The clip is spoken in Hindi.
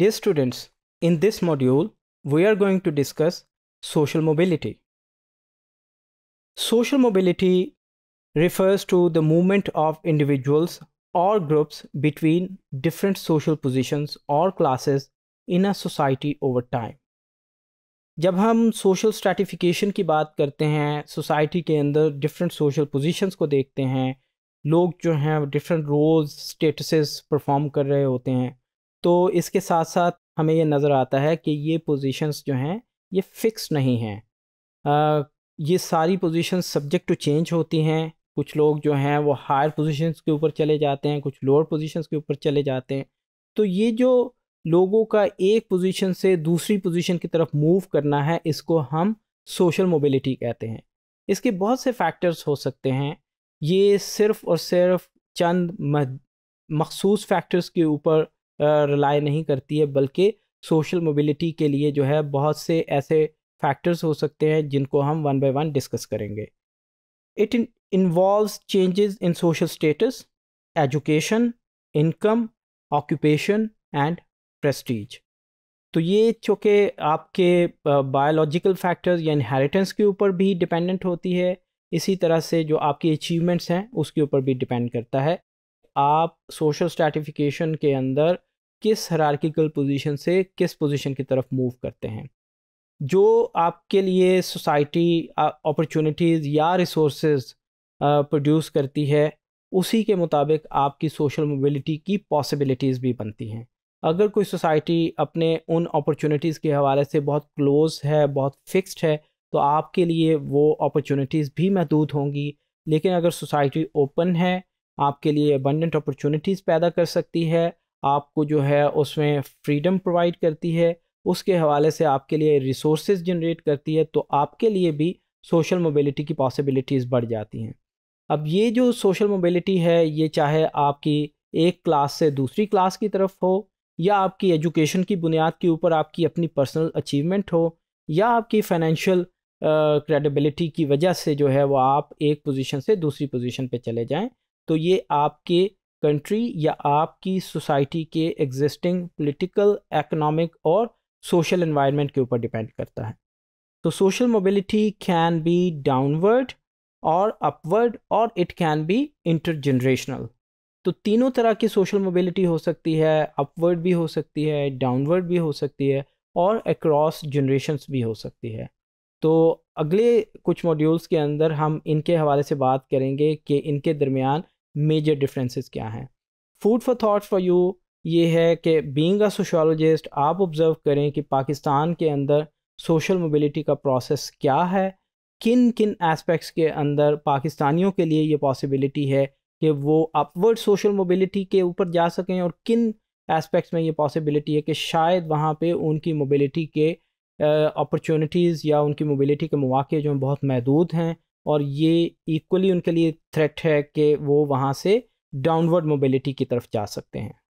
Dear students, in this module, we are going to discuss social mobility. Social mobility refers to the movement of individuals or groups between different social positions or classes in a society over time. जब हम social stratification की बात करते हैं society के अंदर different social positions को देखते हैं लोग जो हैं different roles, statuses perform कर रहे होते हैं तो इसके साथ साथ हमें ये नज़र आता है कि ये पोजीशंस जो हैं ये फ़िक्स नहीं हैं ये सारी पोजीशंस सब्जेक्ट टू चेंज होती हैं कुछ लोग जो हैं वो हायर पोजीशंस के ऊपर चले जाते हैं कुछ लोअर पोजीशंस के ऊपर चले जाते हैं तो ये जो लोगों का एक पोजीशन से दूसरी पोजीशन की तरफ मूव करना है इसको हम सोशल मोबिलिटी कहते हैं इसके बहुत से फैक्टर्स हो सकते हैं ये सिर्फ और सिर्फ चंद मखसूस फैक्टर्स के ऊपर रिलाई नहीं करती है बल्कि सोशल मोबिलिटी के लिए जो है बहुत से ऐसे फैक्टर्स हो सकते हैं जिनको हम वन बाय वन डिस्कस करेंगे it involve changes in social status education income occupation and prestige तो ये चूँकि आपके बायोलॉजिकल फैक्टर्स या इनहेरिटेंस के ऊपर भी डिपेंडेंट होती है इसी तरह से जो आपकी अचीवमेंट्स हैं उसके ऊपर भी डिपेंड करता है आप सोशल स्ट्रेटिफिकेशन के अंदर किस हरारकिकल पोजीशन से किस पोजीशन की तरफ मूव करते हैं जो आपके लिए सोसाइटी अपॉर्चुनिटीज़ या रिसोर्सेज प्रोड्यूस करती है उसी के मुताबिक आपकी सोशल मोबिलिटी की पॉसिबिलिटीज़ भी बनती हैं अगर कोई सोसाइटी अपने उन अपॉर्चुनिटीज़ के हवाले से बहुत क्लोज है बहुत फिक्स्ड है तो आपके लिए वो अपॉर्चुनिटीज़ भी महदूद होंगी लेकिन अगर सोसाइटी ओपन है आपके लिए अबंडेंट अपॉर्चुनिटीज़ पैदा कर सकती है आपको जो है उसमें फ्रीडम प्रोवाइड करती है उसके हवाले से आपके लिए रिसोर्स जनरेट करती है तो आपके लिए भी सोशल मोबिलिटी की पॉसिबिलिटीज़ बढ़ जाती हैं अब ये जो सोशल मोबिलिटी है ये चाहे आपकी एक क्लास से दूसरी क्लास की तरफ हो या आपकी एजुकेशन की बुनियाद के ऊपर आपकी अपनी पर्सनल अचीवमेंट हो या आपकी फाइनेंशियल क्रेडिबिलिटी की वजह से जो है वो आप एक पोजीशन से दूसरी पोजीशन पे चले जाएं तो ये आपके कंट्री या आपकी सोसाइटी के एग्जिस्टिंग पॉलिटिकल इकोनॉमिक और सोशल एनवायरनमेंट के ऊपर डिपेंड करता है तो social mobility can be downward और अपवर्ड और इट कैन बी इंटरजनरेशनल तो तीनों तरह की सोशल मोबिलिटी हो सकती है अपवर्ड भी हो सकती है डाउनवर्ड भी हो सकती है और अक्रॉस जनरेशन भी हो सकती है तो अगले कुछ मॉड्यूल्स के अंदर हम इनके हवाले से बात करेंगे कि इनके दरमियान मेजर डिफरेंसेस क्या हैं food for thought for you ये है कि बींग अ सोशोलॉजिस्ट आप ऑब्ज़र्व करें कि पाकिस्तान के अंदर सोशल मोबिलिटी का प्रोसेस क्या है किन किन एस्पेक्ट्स के अंदर पाकिस्तानियों के लिए ये पॉसिबिलिटी है कि वो अपवर्ड सोशल मोबिलिटी के ऊपर जा सकें और किन एस्पेक्ट्स में ये पॉसिबिलिटी है कि शायद वहाँ पे उनकी मोबिलिटी के अपॉर्चुनिटीज़ या उनकी मोबिलिटी के मौाक़े जो बहुत महदूद हैं और ये इक्वली उनके लिए थ्रेट है कि वो वहाँ से डाउनवर्ड मोबिलिटी की तरफ जा सकते हैं